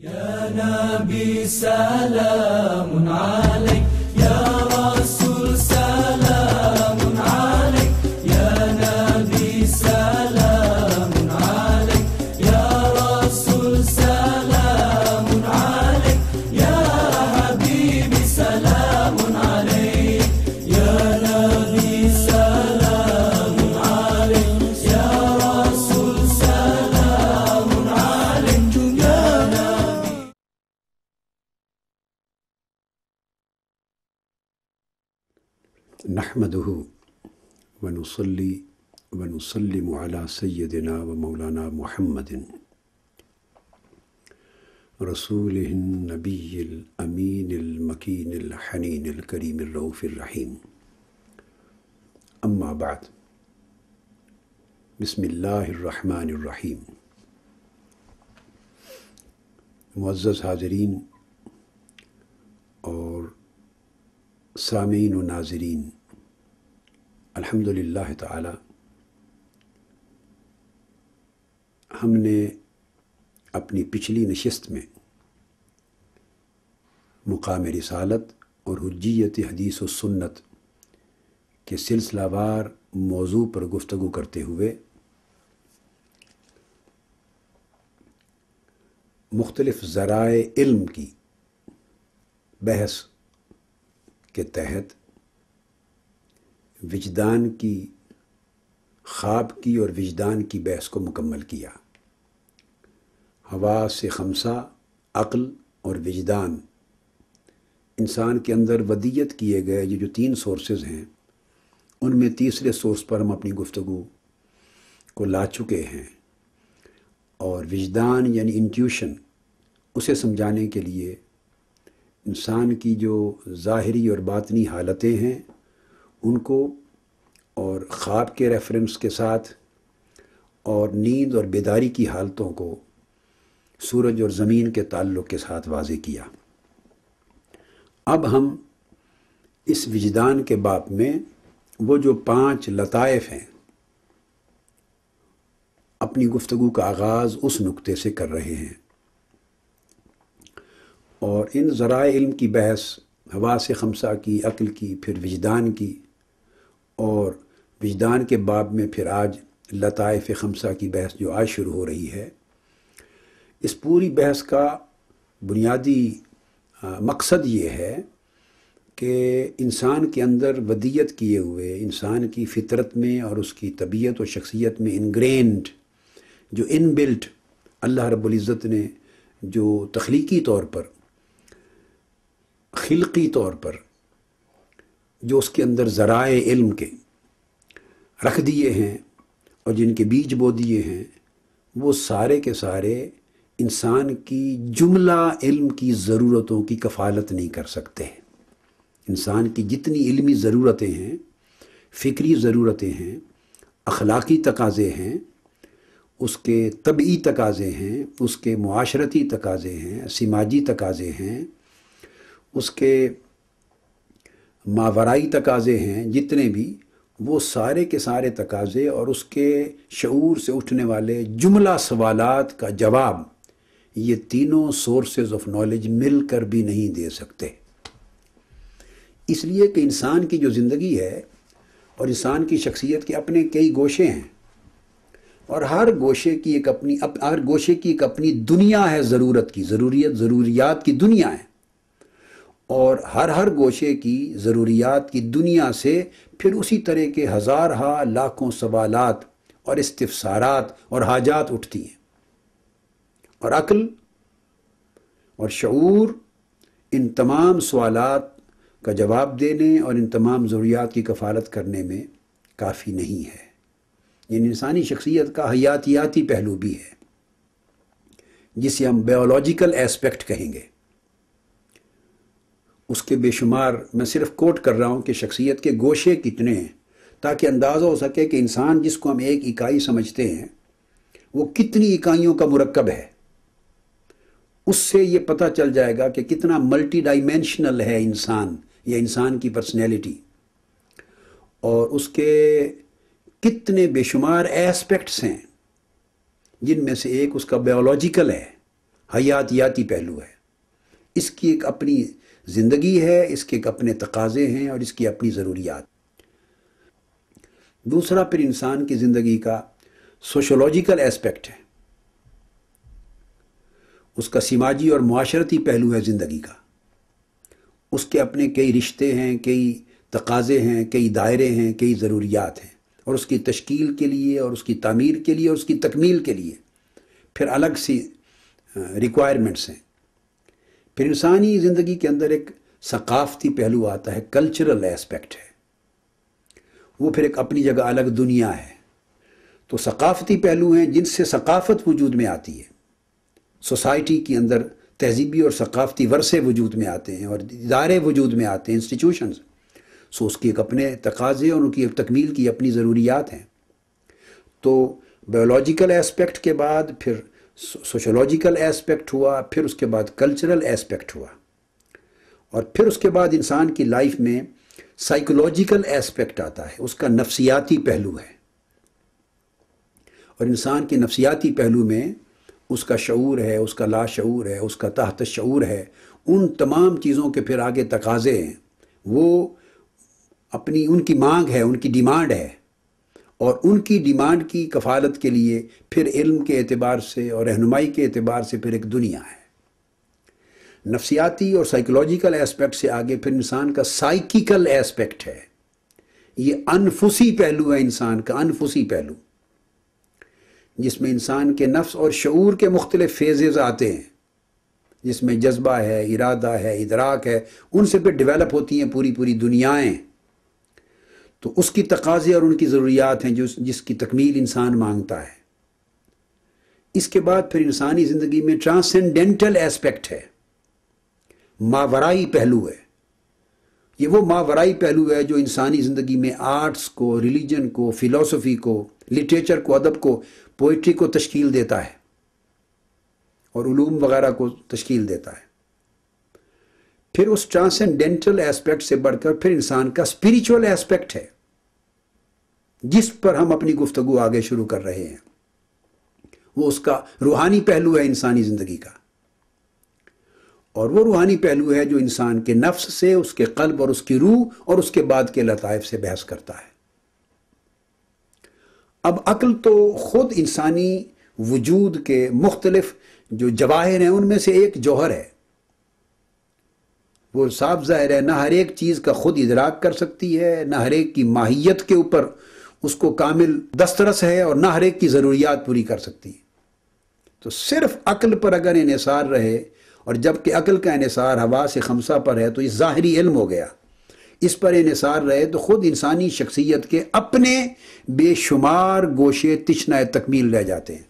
يا نبي سلام عليك ونصلي ونسلم على سيدنا ومولانا محمد رسوله النبي الأمين المكين الحنين الكريم الرؤوف الرحيم أما بعد بسم الله الرحمن الرحيم معزز حاضرین اور سامعین و ناظرین अल्हम्दुलिल्लाह ताला हमने अपनी पिछली नशस्त में मुकाम रसालत और हज्जियत हदीस और सुन्नत के सिलसिलावार मौजू पर गुफ्तु करते हुए मुख्तलफ़ ज़राए इल्म की बहस के तहत विजदान की ख्वाब की और विजदान की बहस को मुकम्मल किया हवा से खमसा अक्ल और विजदान इंसान के अंदर वदियत किए गए ये जो तीन सोर्सेज हैं उनमें तीसरे सोर्स पर हम अपनी गुफ्तु को ला चुके हैं और विजदान यानि इंट्यूशन उसे समझाने के लिए इंसान की जो ज़ाहरी और बातनी हालतें हैं उनको और ख़्वाब के रेफरेंस के साथ और नींद और बेदारी की हालतों को सूरज और ज़मीन के ताल्लुक़ के साथ वाजे किया अब हम इस विजदान के बाप में वो जो पांच लताइफ हैं अपनी गुफ्तगु का आगाज़ उस नुक्ते से कर रहे हैं और इन ज़रा इल्म की बहस हवा से खमसा की अक्ल की फिर विजदान की और विजदान के बाद में फिर आज लताइफ खमसा की बहस जो आज शुरू हो रही है इस पूरी बहस का बुनियादी मकसद ये है कि इंसान के अंदर वदियत किए हुए इंसान की फितरत में और उसकी तबीयत और शख्सियत में इनग्रेंड जो इन बिल्ट अल्लाह रब्ज़त ने जो तख्लीकी तौर पर खिलकी तौर पर जो उसके अंदर ज़राए इल्म के रख दिए हैं और जिनके बीज बो दिए हैं वो सारे के सारे इंसान की जुमला इल्म की ज़रूरतों की कफालत नहीं कर सकते इंसान की जितनी इल्मी ज़रूरतें हैं फ़िक्री ज़रूरतें हैं अखलाकी तकाज़े हैं उसके तबी तकाज़े हैं उसके माशरती तकाज़े हैं समाजी तकाज़े हैं उसके मावराई तकाज़े हैं जितने भी वो सारे के सारे तकाज़े और उसके शूर से उठने वाले जुमला सवालात का जवाब ये तीनों सोर्सेज ऑफ नॉलेज मिल कर भी नहीं दे सकते इसलिए कि इंसान की जो ज़िंदगी है और इंसान की शख्सियत के अपने कई गोशे हैं और हर गोशे की एक अपनी अप, हर गोशे की एक अपनी दुनिया है ज़रूरत की ज़रूरियत ज़रूरियात की दुनिया है और हर हर गोशे की ज़रूरियात की दुनिया से फिर उसी तरह के हज़ार हा लाखों सवालात और इस्तफसारात और हाजात उठती हैं और अक्ल और शूर इन तमाम सवालत का जवाब देने और इन तमाम ज़रूरियात की कफालत करने में काफ़ी नहीं है इन इंसानी शख्सियत का हयातियाती पहलू भी है जिसे हम बायोलॉजिकल एस्पेक्ट कहेंगे उसके बेशुमार मैं सिर्फ कोट कर रहा हूँ कि शख्सियत के गोशे कितने हैं ताकि अंदाज़ा हो सके कि इंसान जिसको हम एक इकाई समझते हैं वो कितनी इकाइयों का मरकब है उससे ये पता चल जाएगा कि कितना मल्टी डाइमेंशनल है इंसान या इंसान की पर्सनैलिटी और उसके कितने बेशुमार एस्पेक्ट्स हैं जिनमें से एक उसका बायोलॉजिकल है हयातियाती पहलू है इसकी एक अपनी ज़िंदगी है इसके एक अपने तकाजे हैं और इसकी अपनी ज़रूरियात दूसरा फिर इंसान की ज़िंदगी का सोशोलॉजिकल एस्पेक्ट है उसका समाजी और माशरती पहलू है ज़िंदगी का उसके अपने कई रिश्ते हैं कई तकाजे हैं कई दायरे हैं कई ज़रूरियात हैं और उसकी तश्कील के लिए और उसकी तमीर के लिए और उसकी तकमील के लिए फिर अलग सी रिक्वायरमेंट्स हैं फिर इंसानी ज़िंदगी के अंदर एक सकाफती पहलू आता है कल्चरल एस्पेक्ट है वो फिर एक अपनी जगह अलग दुनिया है तो सकाफती पहलू हैं जिनसे सकाफत वजूद में आती है सोसाइटी के अंदर तहजीबी और सकाफती वर्से वजूद में आते हैं और इदारे वजूद में आते हैं इंस्टीट्यूशन सो उसकी एक अपने तकाजे और उनकी तकमील की अपनी ज़रूरियात हैं तो बायोलॉजिकल एस्पेक्ट के बाद फिर सोशोलॉजिकल एस्पेक्ट हुआ फिर उसके बाद कल्चरल एस्पेक्ट हुआ और फिर उसके बाद इंसान की लाइफ में साइकोलॉजिकल एस्पेक्ट आता है उसका नफसियाती पहलू है और इंसान के नफसियाती पहलू में उसका शूर है उसका लाशूर है उसका तहत शूर है उन तमाम चीज़ों के फिर आगे तकाजे हैं वो अपनी उनकी मांग है उनकी डिमांड है और उनकी डिमांड की कफालत के लिए फिर इल्म के एतबार से और रहनुमाई के एतबार से फिर एक दुनिया है नफ्सियाती और साइकोलॉजिकल एस्पेक्ट से आगे फिर इंसान का साइकिकल एस्पेक्ट है ये अनफुसी पहलू है इंसान का अनफुसी पहलू जिसमें इंसान के नफ्स और शूर के मुख्तलिफ फेजेज आते हैं जिसमें जज्बा है इरादा है इदराक है उनसे फिर डिवेलप होती हैं पूरी पूरी दुनियाएं तो उसकी तकाजे और उनकी ज़रूरियात हैं जो जिसकी तकमील इंसान मांगता है इसके बाद फिर इंसानी ज़िंदगी में ट्रांसेंडेंटल एस्पेक्ट है मावराई पहलू है ये वो मावराई पहलू है जो इंसानी ज़िंदगी में आर्ट्स को रिलीजन को फ़िलासफ़ी को लिटरेचर को अदब को पोइट्री को तश्कील देता है और ूम वगैरह को तश्कील देता है फिर उस ट्रांसेंडेंटल एस्पेक्ट से बढ़कर फिर इंसान का स्पिरिचुअल एस्पेक्ट है जिस पर हम अपनी गुफ्तगु आगे शुरू कर रहे हैं वो उसका रूहानी पहलू है इंसानी जिंदगी का और वो रूहानी पहलू है जो इंसान के नफ्स से उसके कल्ब और उसकी रूह और उसके बाद के लताइफ से बहस करता है अब अक्ल तो खुद इंसानी वजूद के मुख्तलिफ जो जवाहिर हैं उनमें से एक जौहर है वो साफ जाहिर है ना हर एक चीज़ का खुद इजराक कर सकती है ना हर एक की माहियत के ऊपर उसको कामिल दस्तरस है और ना हर एक की ज़रूरियात पूरी कर सकती है तो सिर्फ अकल पर अगर इसार रहे और जबकि अकल का इसार हवा से खमसा पर है तो ये ज़ाहरी इल्म हो गया इस पर इसार रहे तो ख़ुद इंसानी शख्सियत के अपने बेशुमार गोशे तिशना तकमील रह जाते हैं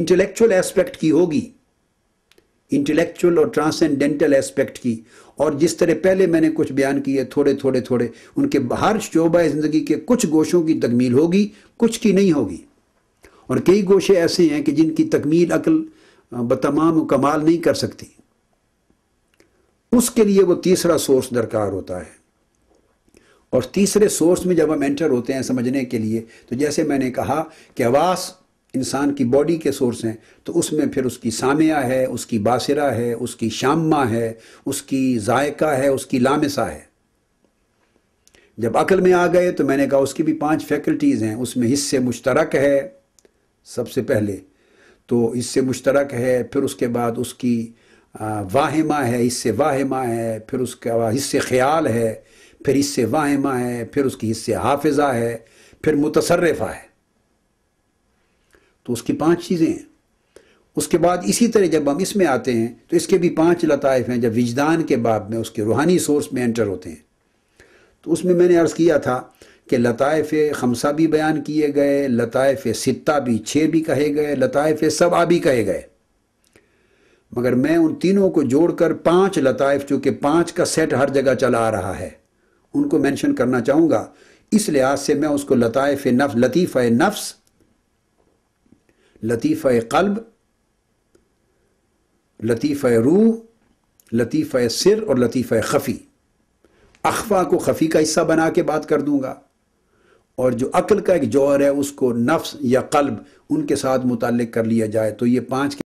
इंटेलेक्चुअल एस्पेक्ट की होगी इंटेलेक्चुअल और ट्रांसेंडेंटल एस्पेक्ट की और जिस तरह पहले मैंने कुछ बयान किए थोड़े थोड़े थोड़े उनके हर शोबा ज़िंदगी के कुछ गोशों की तकमील होगी कुछ की नहीं होगी और कई गोशे ऐसे हैं कि जिनकी तकमील अकल बतमाम कमाल नहीं कर सकती उसके लिए वो तीसरा सोर्स दरकार होता है और तीसरे सोर्स में जब हम एंटर होते हैं समझने के लिए तो जैसे मैंने कहा कि आवास इंसान की बॉडी के सोर्स हैं तो उसमें फिर उसकी सामिया है उसकी बासरा है उसकी शामा है उसकी जायका है उसकी लामिसा है जब अकल में आ गए तो मैंने कहा उसकी भी पांच फैकल्टीज़ हैं उसमें हिस्से मुश्तरक है सबसे पहले तो हिस्से मुश्तरक है फिर उसके बाद उसकी वाहिमा है हिस्से वाहिमा है फिर उसके बाद हिस्से ख्याल है फिर हिस्से वाहिमा है फिर उसकी हिस्से हाफिज़ा है फिर मुतसरफ़ा है तो उसकी पांच चीज़ें हैं उसके बाद इसी तरह जब हम इसमें आते हैं तो इसके भी पांच लताइफ हैं जब विजदान के बाब में उसके रूहानी सोर्स में एंटर होते हैं तो उसमें मैंने अर्ज़ किया था कि लताइफ खमसा भी बयान किए गए लताइफ सित्ता भी छः भी कहे गए लताइफ सबा भी कहे गए मगर मैं उन तीनों को जोड़कर पांच लताइफ चूँकि पांच का सेट हर जगह चला आ रहा है उनको मेंशन करना चाहूँगा इस लिहाज से मैं उसको लताइफ नफ लतीफ़ नफ्स लतीफ़ कल्ब लतीफ़ रूह लतीफ़ सिर और लतीफ़ खफ़ी अखवा को खफ़ी का हिस्सा बना के बात कर दूंगा और जो अक्ल का एक जौहर है उसको नफ्स या कल्ब उनके साथ मुतल कर लिया जाए तो ये पाँच